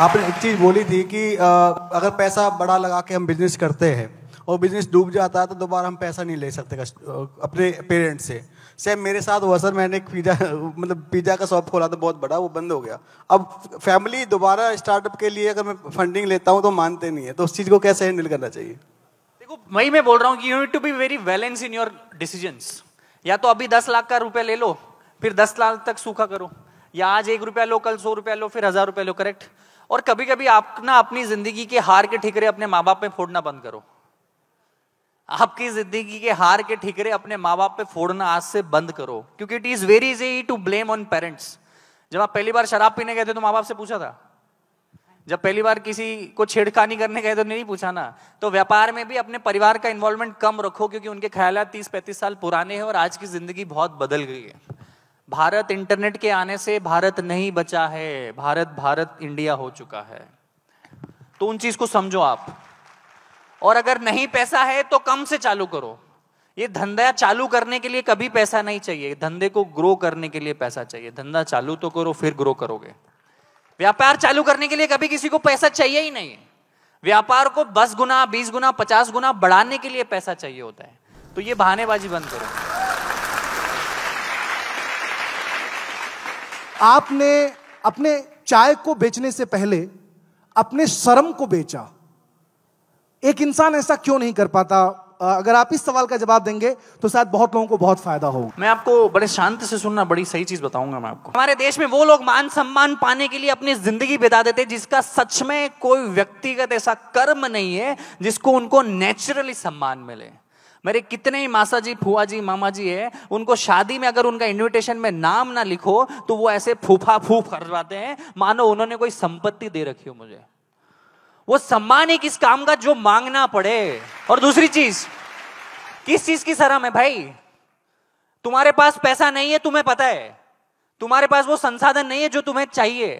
आपने एक चीज़ बोली थी कि अगर पैसा बड़ा लगा के हम बिजनेस करते हैं और बिजनेस डूब जाता है तो दोबारा हम पैसा नहीं ले सकते अपने पेरेंट्स से सेम मेरे साथ हुआ सर मैंने एक पिज़्ज़ा मतलब पिज़्ज़ा का शॉप खोला था तो बहुत बड़ा वो बंद हो गया अब फैमिली दोबारा स्टार्टअप के लिए अगर मैं फंडिंग लेता हूँ तो मानते नहीं है तो उस चीज़ को कैसे हैंडल करना चाहिए देखो वही मैं बोल रहा हूँ कि you need to be very balance in your decisions या तो अभी दस लाख का रुपया ले लो फिर दस लाख तक सूखा करो या आज एक रुपया लो कल सौ रुपया लो फिर हज़ार रुपया लो करेक्ट और कभी कभी आप ना अपनी जिंदगी के हार के ठिकरे अपने माँ बाप पे फोड़ना बंद करो आपकी जिंदगी के हार के ठिकरे अपने माँ बाप पे फोड़ना आज से बंद करो क्योंकि it is very easy to blame on parents जब आप पहली बार शराब पीने गए थे तो माँ बाप से पूछा था जब पहली बार किसी को छेड़खानी करने गए तो नहीं पूछा ना तो व्यापार में भी अपने परिवार का इन्वॉल्वमेंट कम रखो क्योंकि उनके ख्याल तीस पैंतीस साल पुराने हैं और आज की जिंदगी बहुत बदल गई है भारत इंटरनेट के आने से भारत नहीं बचा है भारत भारत इंडिया हो चुका है तो उन चीज को समझो आप और अगर नहीं पैसा है तो कम से चालू करो ये धंधा चालू करने के लिए कभी पैसा नहीं चाहिए धंधे को ग्रो करने के लिए पैसा चाहिए धंधा चालू तो करो फिर ग्रो करोगे व्यापार चालू करने के लिए कभी किसी को पैसा चाहिए ही नहीं व्यापार को दस गुना बीस गुना पचास गुना बढ़ाने के लिए पैसा चाहिए होता है तो ये बहानेबाजी बंद करो आपने अपने चाय को बेचने से पहले अपने शर्म को बेचा एक इंसान ऐसा क्यों नहीं कर पाता अगर आप इस सवाल का जवाब देंगे तो शायद बहुत लोगों को बहुत फायदा हो मैं आपको बड़े शांत से सुनना बड़ी सही चीज बताऊंगा मैं आपको हमारे देश में वो लोग मान सम्मान पाने के लिए अपनी जिंदगी बिता देते जिसका सच में कोई व्यक्तिगत ऐसा कर्म नहीं है जिसको उनको नेचुरली सम्मान मिले मेरे कितने ही मासा जी फुआ जी मामा जी है उनको शादी में अगर उनका इनविटेशन में नाम ना लिखो तो वो ऐसे फूफा फूफ जाते हैं मानो उन्होंने कोई संपत्ति दे रखी हो मुझे वो सम्मान ही किस काम का जो मांगना पड़े और दूसरी चीज किस चीज की शरम है भाई तुम्हारे पास पैसा नहीं है तुम्हें पता है तुम्हारे पास वो संसाधन नहीं है जो तुम्हें चाहिए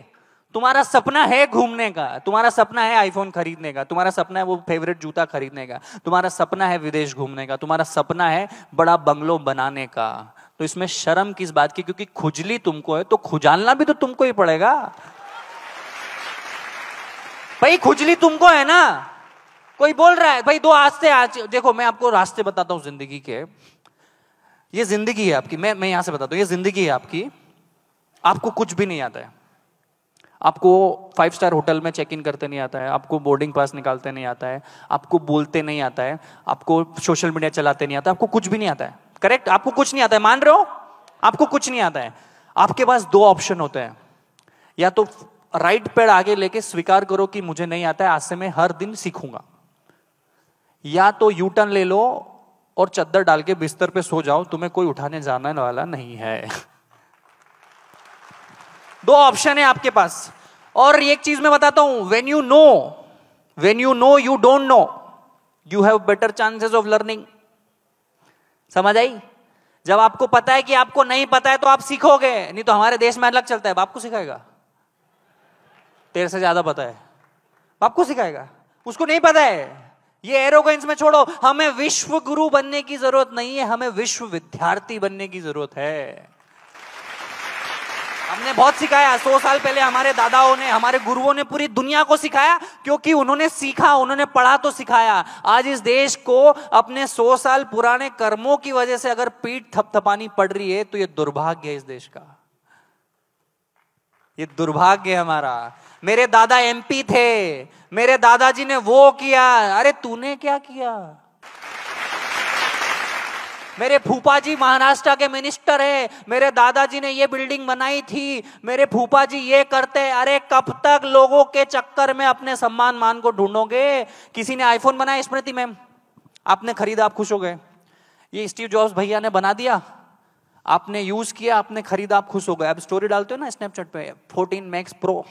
तुम्हारा सपना है घूमने का तुम्हारा सपना है आईफोन खरीदने का तुम्हारा सपना है वो फेवरेट जूता खरीदने का तुम्हारा सपना है विदेश घूमने का तुम्हारा सपना है बड़ा बंगलो बनाने का तो इसमें शर्म किस बात की क्योंकि खुजली तुमको है तो खुजालना भी तो तुमको ही पड़ेगा भाई खुजली तुमको है ना कोई बोल रहा है भाई दो आस्ते आज देखो मैं आपको रास्ते बताता हूं जिंदगी के ये जिंदगी है आपकी मैं मैं यहां से बताता हूं ये जिंदगी है आपकी आपको कुछ भी नहीं आता है आपको फाइव स्टार होटल में चेक इन करते नहीं आता है आपको बोर्डिंग पास निकालते नहीं आता है आपको बोलते नहीं आता है आपको सोशल मीडिया चलाते नहीं आता आपको कुछ भी नहीं आता है करेक्ट आपको कुछ नहीं आता है मान रहे हो आपको कुछ नहीं आता है आपके पास दो ऑप्शन होते हैं या तो राइट पेड़ आगे लेके स्वीकार करो कि मुझे नहीं आता है आज से मैं हर दिन सीखूंगा या तो यू टर्न ले लो और चद्दर डाल के बिस्तर पे सो जाओ तुम्हें कोई उठाने जाने वाला नहीं है दो ऑप्शन है आपके पास और एक चीज मैं बताता हूं when you know when you know you don't know you have better chances of learning समझ आई जब आपको पता है कि आपको नहीं पता है तो आप सीखोगे नहीं तो हमारे देश में अलग चलता है बाप को सिखाएगा तेरे से ज्यादा पता है बाप को सिखाएगा उसको नहीं पता है ये एरोगेंस में छोड़ो हमें विश्व गुरु बनने की जरूरत नहीं है हमें विश्व विद्यार्थी बनने की जरूरत है हमने बहुत सिखाया सौ साल पहले हमारे दादाओं ने हमारे गुरुओं ने पूरी दुनिया को सिखाया क्योंकि उन्होंने सीखा उन्होंने पढ़ा तो सिखाया आज इस देश को अपने सौ साल पुराने कर्मों की वजह से अगर पीठ थपथपानी पड़ रही है तो ये दुर्भाग्य है इस देश का ये दुर्भाग्य है हमारा मेरे दादा एमपी थे मेरे दादाजी ने वो किया अरे तूने क्या किया मेरे फूफा जी महाराष्ट्र के मिनिस्टर है मेरे दादाजी ने ये बिल्डिंग बनाई थी मेरे फूफा जी ये करते अरे कब तक लोगों के चक्कर में अपने सम्मान मान को ढूंढोगे किसी ने आईफोन बनाया स्मृति मैम आपने खरीदा आप खुश हो गए ये स्टीव जॉब्स भैया ने बना दिया आपने यूज किया आपने खरीदा आप खुश हो गए आप स्टोरी डालते हो ना स्नैपचैट पे फोर्टीन मैक्स प्रो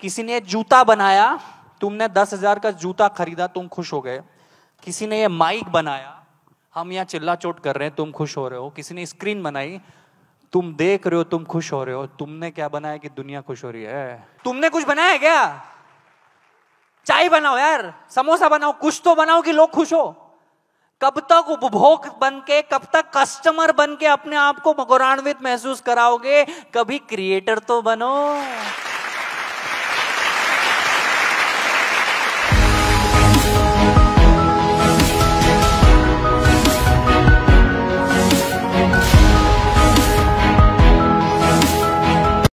किसी ने जूता बनाया तुमने दस हजार का जूता खरीदा तुम खुश हो गए किसी ने ये माइक बनाया हम यहाँ चिल्ला चोट कर रहे हैं तुम खुश हो रहे हो किसी ने स्क्रीन बनाई तुम देख रहे हो तुम खुश हो रहे हो तुमने क्या बनाया कि दुनिया खुश हो रही है तुमने कुछ बनाया क्या चाय बनाओ यार समोसा बनाओ कुछ तो बनाओ कि लोग खुश हो कब तक उपभोग बन के कब तक कस्टमर बन के अपने आप को गौरवान्वित महसूस कराओगे कभी क्रिएटर तो बनो